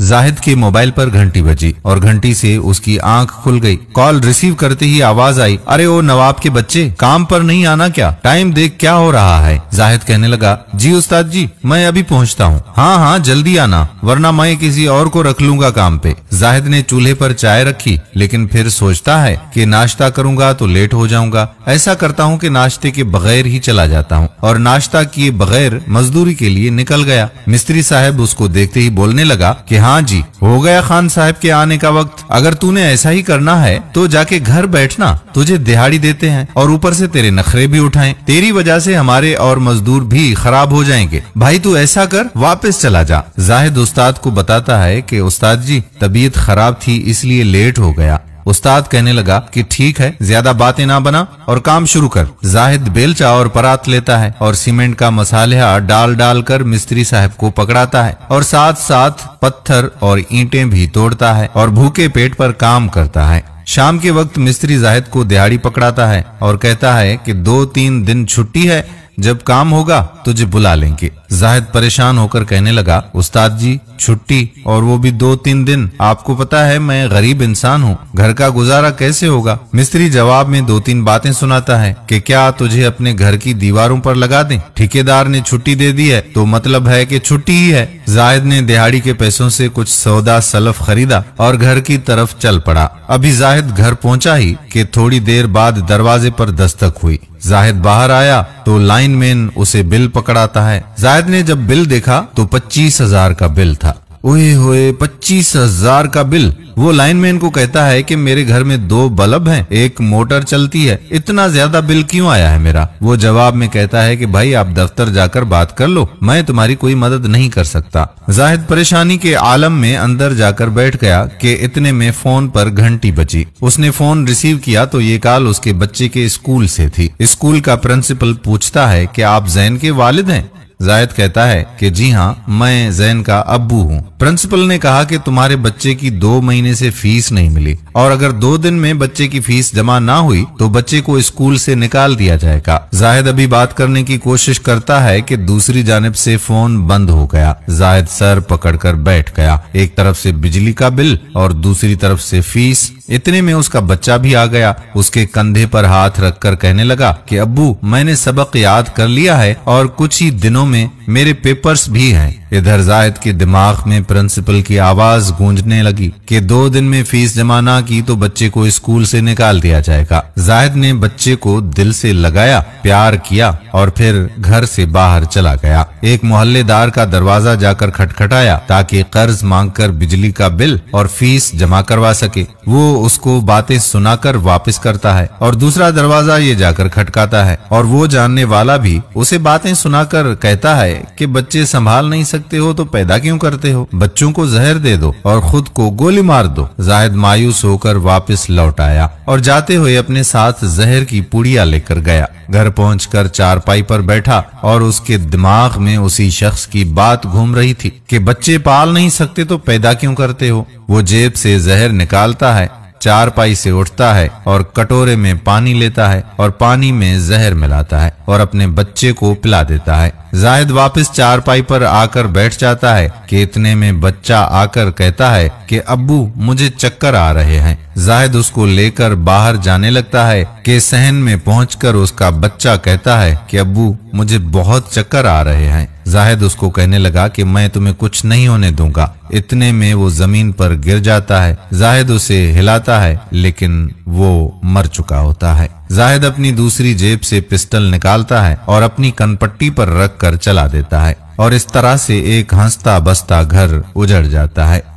जाहिद के मोबाइल पर घंटी बजी और घंटी से उसकी आंख खुल गई कॉल रिसीव करते ही आवाज आई अरे ओ नवाब के बच्चे काम पर नहीं आना क्या टाइम देख क्या हो रहा है जाहिद कहने लगा जी उस्ताद जी मैं अभी पहुंचता हूँ हाँ हाँ जल्दी आना वरना मैं किसी और को रख लूंगा काम पे जाहिद ने चूल्हे पर चाय रखी लेकिन फिर सोचता है की नाश्ता करूंगा तो लेट हो जाऊंगा ऐसा करता हूँ की नाश्ते के बगैर ही चला जाता हूँ और नाश्ता किए बगैर मजदूरी के लिए निकल गया मिस्त्री साहब उसको देखते ही बोलने लगा की हाँ जी हो गया खान साहब के आने का वक्त अगर तूने ऐसा ही करना है तो जाके घर बैठना तुझे दिहाड़ी देते हैं और ऊपर से तेरे नखरे भी उठाएं तेरी वजह से हमारे और मजदूर भी खराब हो जाएंगे भाई तू ऐसा कर वापस चला जा जाहिद उस्ताद को बताता है कि उस्ताद जी तबीयत खराब थी इसलिए लेट हो गया उस्ताद कहने लगा कि ठीक है ज्यादा बातें ना बना और काम शुरू कर जाहिद बेलचा और परात लेता है और सीमेंट का मसाले डाल डाल कर मिस्त्री साहब को पकड़ाता है और साथ साथ पत्थर और ईंटे भी तोड़ता है और भूखे पेट पर काम करता है शाम के वक्त मिस्त्री जाहिद को दिहाड़ी पकड़ाता है और कहता है कि दो तीन दिन छुट्टी है जब काम होगा तुझे बुला लेंगे जाहिद परेशान होकर कहने लगा उस्ताद जी छुट्टी और वो भी दो तीन दिन आपको पता है मैं गरीब इंसान हूँ घर का गुजारा कैसे होगा मिस्त्री जवाब में दो तीन बातें सुनाता है कि क्या तुझे अपने घर की दीवारों पर लगा दें ठेकेदार ने छुट्टी दे दी है तो मतलब है कि छुट्टी ही है जाहिद ने दिहाड़ी के पैसों से कुछ सौदा सलफ खरीदा और घर की तरफ चल पड़ा अभी जाहिद घर पहुँचा ही के थोड़ी देर बाद दरवाजे पर दस्तक हुई जाहिद बाहर आया तो मैन उसे बिल पकड़ाता है जाहिद जायद ने जब बिल देखा तो पच्चीस हजार का बिल था ओए होए पच्चीस हजार का बिल वो लाइन मैन को कहता है कि मेरे घर में दो बल्ब हैं, एक मोटर चलती है इतना ज्यादा बिल क्यों आया है मेरा वो जवाब में कहता है कि भाई आप दफ्तर जाकर बात कर लो मैं तुम्हारी कोई मदद नहीं कर सकता जाहिद परेशानी के आलम में अंदर जाकर बैठ गया कि इतने में फोन पर घंटी बची उसने फोन रिसीव किया तो ये कॉल उसके बच्चे के स्कूल से थी स्कूल का प्रिंसिपल पूछता है की आप जैन के वालिद हैं जायद कहता है कि जी हाँ मैं जैन का अबू हूँ प्रिंसिपल ने कहा कि तुम्हारे बच्चे की दो महीने से फीस नहीं मिली और अगर दो दिन में बच्चे की फीस जमा ना हुई तो बच्चे को स्कूल से निकाल दिया जाएगा जाहिद अभी बात करने की कोशिश करता है कि दूसरी जानब से फोन बंद हो गया जाहिद सर पकड़कर बैठ गया एक तरफ से बिजली का बिल और दूसरी तरफ से फीस इतने में उसका बच्चा भी आ गया उसके कंधे पर हाथ रखकर कहने लगा कि अबू मैंने सबक याद कर लिया है और कुछ ही दिनों में मेरे पेपर्स भी हैं इधर जायद के दिमाग में प्रिंसिपल की आवाज गूंजने लगी कि दो दिन में फीस जमा ना की तो बच्चे को स्कूल से निकाल दिया जाएगा जायद ने बच्चे को दिल से लगाया प्यार किया और फिर घर से बाहर चला गया एक मोहल्लेदार का दरवाजा जाकर खटखटाया ताकि कर्ज मांगकर बिजली का बिल और फीस जमा करवा सके वो उसको बातें सुनाकर वापस करता है और दूसरा दरवाजा ये जाकर खटकाता है और वो जानने वाला भी उसे बातें सुनाकर कहता है कि बच्चे संभाल नहीं सकते सकते हो तो पैदा क्यों करते हो बच्चों को जहर दे दो और खुद को गोली मार दो जाहिद मायूस होकर वापस लौट आया और जाते हुए अपने साथ जहर की पुड़िया लेकर गया घर पहुँच चार चारपाई पर बैठा और उसके दिमाग में उसी शख्स की बात घूम रही थी कि बच्चे पाल नहीं सकते तो पैदा क्यों करते हो वो जेब से जहर निकालता है चार पाई से उठता है और कटोरे में पानी लेता है और पानी में जहर मिलाता है और अपने बच्चे को पिला देता है जाहिद वापस चारपाई पर आकर बैठ जाता है के इतने में बच्चा आकर कहता है कि अब्बू मुझे चक्कर आ रहे हैं जाहिद उसको लेकर बाहर जाने लगता है के सहन में पहुंचकर उसका बच्चा कहता है कि अब्बू मुझे बहुत चक्कर आ रहे हैं जाहिद उसको कहने लगा कि मैं तुम्हें कुछ नहीं होने दूंगा इतने में वो जमीन पर गिर जाता है जाहिद उसे हिलाता है लेकिन वो मर चुका होता है जाहिद अपनी दूसरी जेब से पिस्टल निकालता है और अपनी कनपट्टी पर रख कर चला देता है और इस तरह से एक हंसता बसता घर उजड़ जाता है